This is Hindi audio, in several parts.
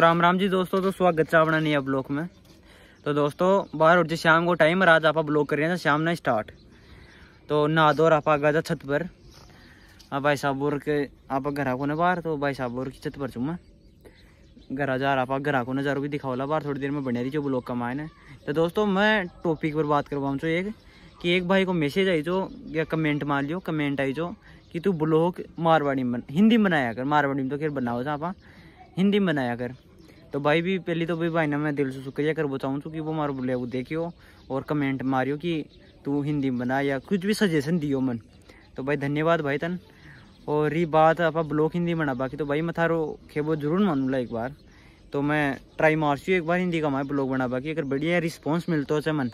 राम राम जी दोस्तों तो स्वागत है अपना नया ब्लॉक में तो दोस्तों बाहर उठ शाम को टाइम रात आप ब्लॉक कर रहे हैं तो शाम ना स्टार्ट तो नहा दो आप आ गया छत पर आप भाई साहब के आप घर को ना बाहर तो भाई साहब की छत पर चुमा घर जा रहा आप घर को ना नजारों भी ला बाहर थोड़ी देर में बने रही जो ब्लॉक का मायने तो दोस्तों मैं टॉपिक पर बात करवाऊँ जो एक कि एक भाई को मैसेज आई जो या कमेंट मान लियो कमेंट आई जो कि तू ब्लॉक मारवाड़ी में हिंदी में बनाया कर मारवाड़ी में तो फिर बनाओ आप हिंदी में बनाया कर तो भाई भी पहली तो भाई भाई ना मैं दिल से शुक्रिया कर बताऊँ चूँकि तो वो मारो वो देखियो और कमेंट मारियो कि तू हिंदी में बना या कुछ भी सजेशन दियो मन तो भाई धन्यवाद भाई तन और ये बात आप ब्लॉक हिंदी बना बाकी तो भाई मैं थारो खेबो जरूर मानूंगा एक बार तो मैं ट्राई मारसी एक बार हिंदी का मैं ब्लॉग बना बाकी अगर बढ़िया रिस्पॉन्स मिलता है मन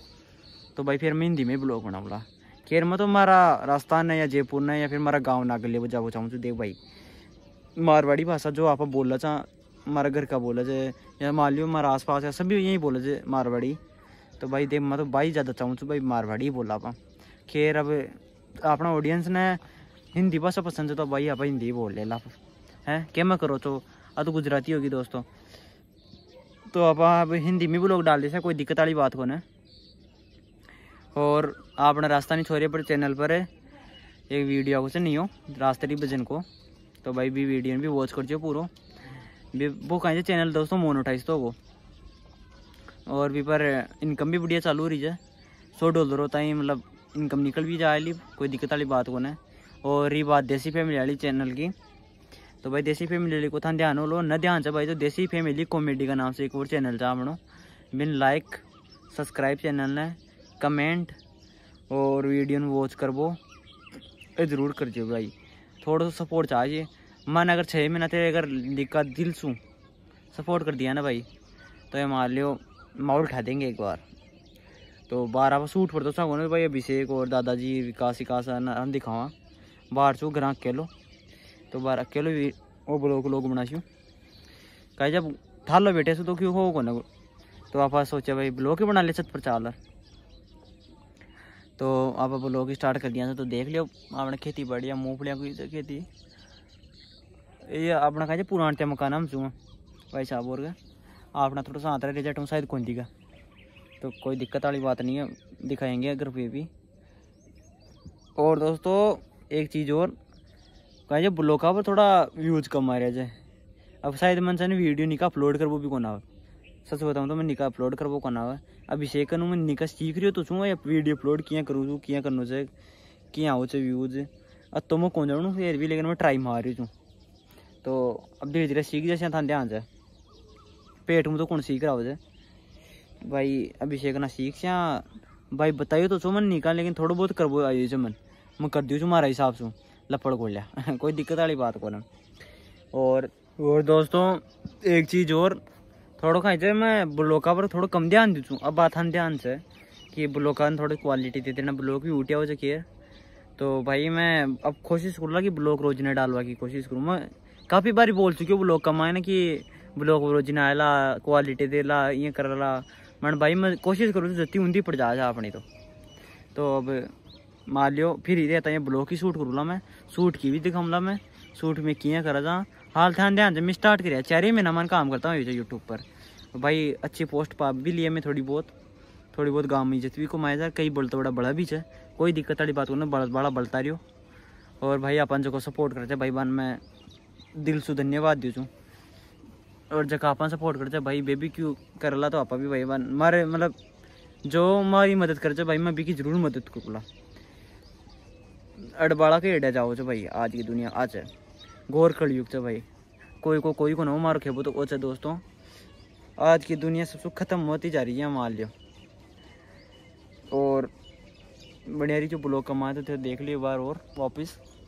तो भाई फिर मैं हिंदी में ब्लॉग बनाऊँगा खेर मैं तो मारा राजस्थान है या जयपुर ना या फिर मारा गाँव नागले वो जाओ चाहूँ तो देख भाई मारवाड़ी भाषा जो आप बोलना चाह हमारा घर का बोला जे या मान लियो हमारा आस पास है सभी यही बोला जे मारवाड़ी तो भाई देख मैं तो भाई ज़्यादा चाहूँ तो भाई मारवाड़ी ही बोला आप खैर अब अपना ऑडियंस ने हिंदी भाषा पसंद है तो भाई आप हिंदी ही बोल ले ला है क्या मैं करो तो अब तो गुजराती होगी दोस्तों तो आप अब हिंदी में भी लोग डाल देते कोई दिक्कत वाली बात को ना और आपने रास्ता नहीं छोड़े पर चैनल पर एक वीडियो कुछ नहीं हो रास्ते भजन को तो भाई भी वीडियो भी वॉच कर दियो पूरा वो कहें चैनल दोस्तों मोनोटाइज तो वो और भी पर इनकम भी बढ़िया चालू रही है सौ डॉलर होता है मतलब इनकम निकल भी जाए ली कोई दिक्कत वाली बात को ना और रही बात देसी फैमिली वाली चैनल की तो भाई देसी फैमिली को था ध्यान हो लो न ध्यान से भाई तो देसी फैमिली कॉमेडी का नाम से एक और चैनल था अपनों बिन लाइक सब्सक्राइब चैनल ने कमेंट और वीडियो वॉच करवो ये ज़रूर कर भाई थोड़ा सा सपोर्ट चाहिए मन अगर छः महीना तेरे अगर दिक्कत दिल सू सपोर्ट कर दिया ना भाई तो ये मान लियो माउल उठा देंगे एक बार तो बारह आप सूट पर तो सा भाई अभिषेक और दादाजी विकास विकास हम दिखावा बाहर सू ग्रां अकेलो तो बाहर अकेलो भी वो ब्लॉक लोग बना सू कहे जब थालो बेटे सो तो क्यों हो कौन तो आप सोचा भाई ब्लॉक ही बना ले छत पर चालर तो आप ब्लॉक स्टार्ट कर दिया तो देख लियो आपने खेती बढ़िया मूँगफलियाँ की खेती ये अपना कहा पुरान ते मकान हम चूँ भाई साहब और का अपना थोड़ा सा आता है रिजल्ट शायद कौन दी तो कोई दिक्कत वाली बात नहीं है दिखाएंगे अगर फिर भी और दोस्तों एक चीज़ और कहा ब्लॉग का पर थोड़ा व्यूज कम आ रहा है अब शायद मन से वीडियो निका अपलोड कर वो भी कौन आवा सच बताऊँ तो मैं निका अपलोड कर वो कौन आवे अभिषेक करूँ मैं निका सीख रही हो तो छूँ वीडियो अपलोड किया करूँ तू किया करना चाहिए क्या हो व्यूज अब तुम कौन जाऊँ फिर भी लेकिन मैं ट्राई मार रही हूँ तो अब धीरे धीरे सीख जैसे थान ध्यान से पेट में तो कौन सीख रहा हो भाई अभिषेक ना सीख से भाई बताइए तो सुमन नहीं का लेकिन थोड़ा बहुत करबो आई सुमन मैं कर दियो तुम्हारा हिसाब से लपड़ खोल लिया कोई दिक्कत वाली बात को और और दोस्तों एक चीज़ और थोड़ा खाई मैं ब्लॉका पर थोड़ा कम ध्यान दी अब बात हम ध्यान से कि ब्लॉका ने थोड़ी क्वालिटी दे देना ब्लॉक भी उठिया हो जाए है तो भाई मैं अब कोशिश करूँगा कि ब्लॉक रोज डालवा की कोशिश करूँ मैं काफ़ी बारी बोल चुके ब्लॉग का मैं कि ब्लॉग ब्लॉग ला क्वालिटी ला इं कर ला मन भाई मैं कोशिश करूँ तो जती उन्दी पड़ जा अपनी तो तो अब मान लियो फिर ही रहता है ब्लॉग ही सूट करूँगा मैं सूट की भी ला मैं सूट में किए करा जा हाल ध्यान ध्यान जब मैं स्टार्ट कर चार ही महीना मन काम करता हूँ यूट्यूब पर भाई अच्छी पोस्ट पा भी लिए मैं थोड़ी बहुत थोड़ी बहुत गाँव में इज्जत भी कमाया जा कई बोलता बड़ा बड़ा भी है कोई दिक्कत वाली बात को ना बड़ा बड़ा बलता रहो और भाई अपन जो को सपोर्ट करते भाई बन मैं दिल से धन्यवाद दीजू और जब आप सपोर्ट करते भाई बेबी क्यों कर ला तो आप भी भाई मारे मतलब जो मारी मदद जो भाई मैं बीकी जरूर मदद कर ला अड़बाड़ा के एडा जाओ जो भाई आज की दुनिया आज है गौर कर युग भाई कोई को कोई को ना मारो खेबो तो ओ दोस्तों आज की दुनिया सबसे ख़त्म होती जा रही है मान लियो और बनेरी जो ब्लॉक कमाए थे देख लियो बार और वापस